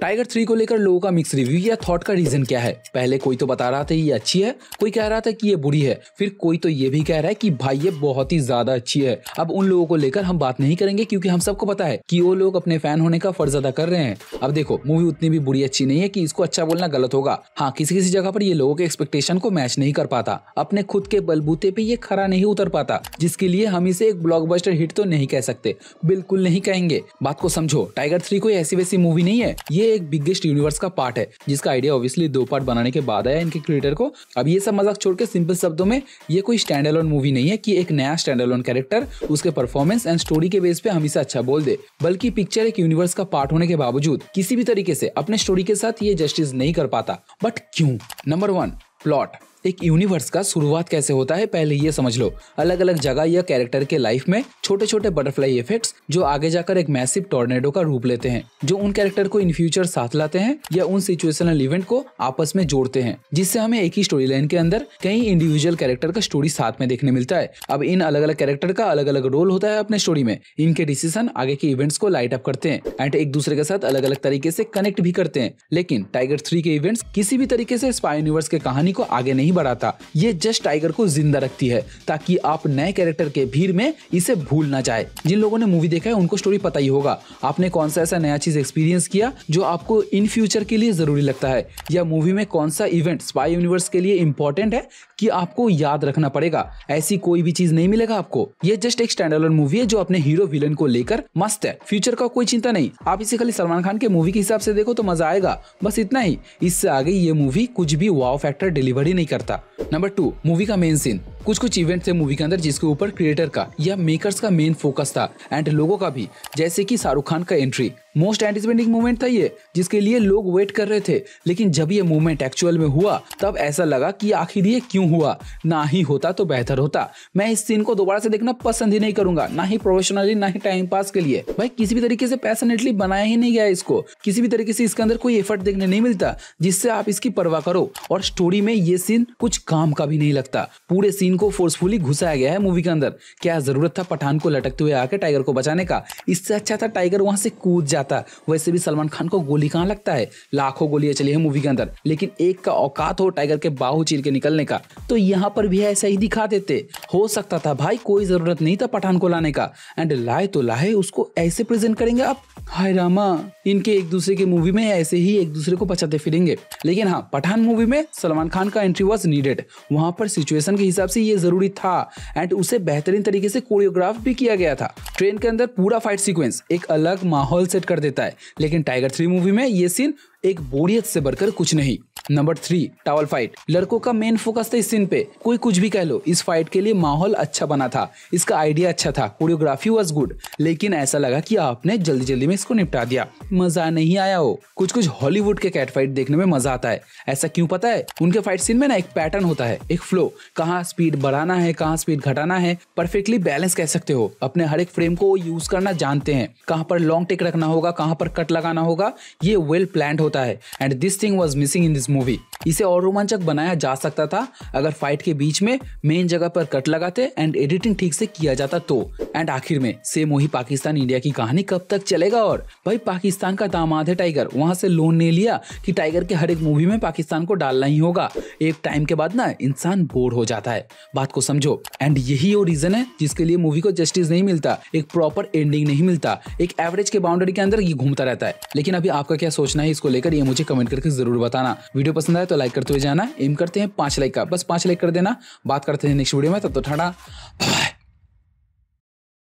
tiger three को लेकर लोगों का मिक्स रिव्यू या थॉट का रीजन क्या है पहले कोई तो बता रहा था ये अच्छी है कोई कह रहा था कि ये बुरी है फिर कोई तो ये भी कह रहा है कि भाई ये बहुत ही ज्यादा अच्छी है अब उन लोगों को लेकर हम बात नहीं करेंगे क्योंकि हम सबको पता है कि वो लोग अपने फैन होने का फर्ज अदा कर रहे हैं अब देखो मूवी उतनी भी बुरी अच्छी नहीं है की इसको अच्छा बोलना गलत होगा हाँ किसी किसी जगह पर ये लोगों के एक्सपेक्टेशन को मैच नहीं कर पाता अपने खुद के बलबूते पे ये खरा नहीं उतर पाता जिसके लिए हम इसे एक ब्लॉक हिट तो नहीं कह सकते बिल्कुल नहीं कहेंगे बात को समझो टाइगर थ्री कोई ऐसी वैसी मूवी नहीं है ये एक बिगेस्ट यूनिवर्स का पार्ट है जिसका आइडिया ऑब्वियसली दो पार्ट बनाने के बाद आया इनके क्रिएटर को अब ये सब मजाक छोड़ के सिंपल शब्दों में ये कोई स्टैंड अलोन मूवी नहीं है कि एक नया स्टैंड अलोन कैरेक्टर उसके परफॉर्मेंस एंड स्टोरी के बेस पे हमेशा अच्छा बोल दे बल्कि पिक्चर एक यूनिवर्स का पार्ट होने के बावजूद किसी भी तरीके से अपने स्टोरी के साथ ये जस्टिस नहीं कर पाता बट क्यूँ नंबर वन प्लॉट एक यूनिवर्स का शुरुआत कैसे होता है पहले ये समझ लो अलग अलग जगह या कैरेक्टर के लाइफ में छोटे छोटे बटरफ्लाई इफेक्ट्स जो आगे जाकर एक मैसिव टोर्नेडो का रूप लेते हैं जो उन कैरेक्टर को इन फ्यूचर साथ लाते हैं या उन सिचुएशनल इवेंट को आपस में जोड़ते हैं जिससे हमें एक ही स्टोरी लाइन के अंदर कई इंडिविजुअल कैरेक्टर का स्टोरी साथ में देखने मिलता है अब इन अलग अलग कैरेक्टर का अलग अलग रोल होता है अपने स्टोरी में इनके डिसीजन आगे के इवेंट्स को लाइट अप करते हैं एंड एक दूसरे के साथ अलग अलग तरीके से कनेक्ट भी करते हैं लेकिन टाइगर थ्री के इवेंट्स किसी भी तरीके से स्पाई यूनिवर्स के कहानी को आगे नहीं बढ़ाता ये जस्ट टाइगर को जिंदा रखती है ताकि आप नए कैरेक्टर के भीड़ में इसे भूल ना जाए जिन लोगों ने मूवी देखा है उनको स्टोरी पता ही होगा आपने कौन सा ऐसा नया चीज एक्सपीरियंस किया जो आपको इन फ्यूचर के लिए जरूरी लगता है या मूवी में कौन सा इवेंट स्पाई यूनिवर्स के लिए इम्पोर्टेंट है कि आपको याद रखना पड़ेगा ऐसी कोई भी चीज नहीं मिलेगा आपको ये जस्ट एक स्टैंड मूवी है जो अपने हीरो विलन को लेकर मस्त है फ्यूचर का कोई चिंता नहीं आप इसे खाली सलमान खान के मूवी के हिसाब से देखो तो मजा आएगा बस इतना ही इससे आगे ये मूवी कुछ भी वाव फैक्टर डिलीवर नहीं कर करता नंबर टू मूवी का मेन सीन कुछ कुछ इवेंट थे मूवी के अंदर जिसके ऊपर क्रिएटर का या मेकर्स का मेन फोकस था एंड लोगों का भी जैसे कि शाहरुख खान का एंट्री मोस्ट एंटिसिपेटिंग मूवमेंट था ये जिसके लिए लोग वेट कर रहे थे लेकिन जब ये मूवमेंट एक्चुअल में हुआ तब ऐसा लगा कि आखिर ये क्यों हुआ ना ही होता तो बेहतर होता मैं इस सीन को दोबारा से देखना पसंद ही नहीं करूंगा ना ही प्रोफेशनली ना ही टाइम पास के लिए भाई किसी भी तरीके से पैसनेटली बनाया ही नहीं गया इसको किसी भी तरीके से इसके अंदर कोई एफर्ट देखने नहीं मिलता जिससे आप इसकी परवाह करो और स्टोरी में ये सीन कुछ काम का भी नहीं लगता पूरे सीन इनको फोर्सफुली घुसाया गया है मूवी के अंदर क्या जरूरत था पठान को लटकते हुए आकर टाइगर को बचाने का इससे अच्छा था टाइगर वहां से कूद जाता वैसे भी सलमान खान को गोली कहाँ लगता है लाखों गोलियां चली है मूवी के अंदर लेकिन एक का औकात हो टाइगर के बाहू चीर के निकलने का तो यहाँ पर भी ऐसा ही दिखा देते हो सकता था भाई कोई जरूरत नहीं था पठान को लाने का एंड लाए तो लाए उसको ऐसे प्रेजेंट करेंगे आप हाय रामा इनके एक दूसरे के मूवी में ऐसे ही एक दूसरे को बचाते फिरेंगे लेकिन हाँ पठान मूवी में सलमान खान का एंट्री वॉज नीडेड वहाँ पर सिचुएशन के हिसाब से से ये जरूरी था एंड उसे बेहतरीन तरीके से कोरियोग्राफ भी किया गया था ट्रेन के अंदर पूरा फाइट सीक्वेंस एक अलग माहौल सेट कर देता है लेकिन टाइगर थ्री मूवी में ये सीन एक बोरियत से बढ़कर कुछ नहीं नंबर थ्री टावल फाइट लड़कों का मेन फोकस था इस सीन पे कोई कुछ भी कह लो इस फाइट के लिए माहौल अच्छा बना था इसका आइडिया अच्छा था कोरियोग्राफी वॉज गुड लेकिन ऐसा लगा कि आपने जल्दी जल्दी में इसको निपटा दिया मजा नहीं आया हो कुछ कुछ हॉलीवुड के कैट फाइट देखने में मजा आता है ऐसा क्यूँ पता है उनके फाइट सीन में ना एक पैटर्न होता है एक फ्लो कहाँ स्पीड बढ़ाना है कहाँ स्पीड घटाना है परफेक्टली बैलेंस कह सकते हो अपने हर एक फ्रेम को यूज करना जानते हैं कहाँ पर लॉन्ग टेक रखना होगा कहाँ पर कट लगाना होगा ये वेल प्लान होता है and this thing was missing in this movie इसे और रोमांचक बनाया जा सकता था अगर फाइट के बीच में मेन जगह पर कट लगाते एंड एडिटिंग ठीक से किया जाता तो एंड आखिर में सेम वही पाकिस्तान इंडिया की कहानी कब तक चलेगा और भाई पाकिस्तान का दामाद है टाइगर वहाँ से लोन नहीं लिया कि टाइगर के हर एक मूवी में पाकिस्तान को डालना ही होगा एक टाइम के बाद ना इंसान बोर हो जाता है बात को समझो एंड यही वो रीजन है जिसके लिए मूवी को जस्टिस नहीं मिलता एक प्रॉपर एंडिंग नहीं मिलता एक एवरेज के बाउंड्री के अंदर ये घूमता रहता है लेकिन अभी आपका क्या सोचना है इसको लेकर ये मुझे कमेंट करके जरूर बताना वीडियो पसंद आए तो लाइक करते हुए जाना एम करते हैं पांच लाइक का बस पांच लाइक कर देना बात करते हैं नेक्स्ट वीडियो में तब तो ठंडा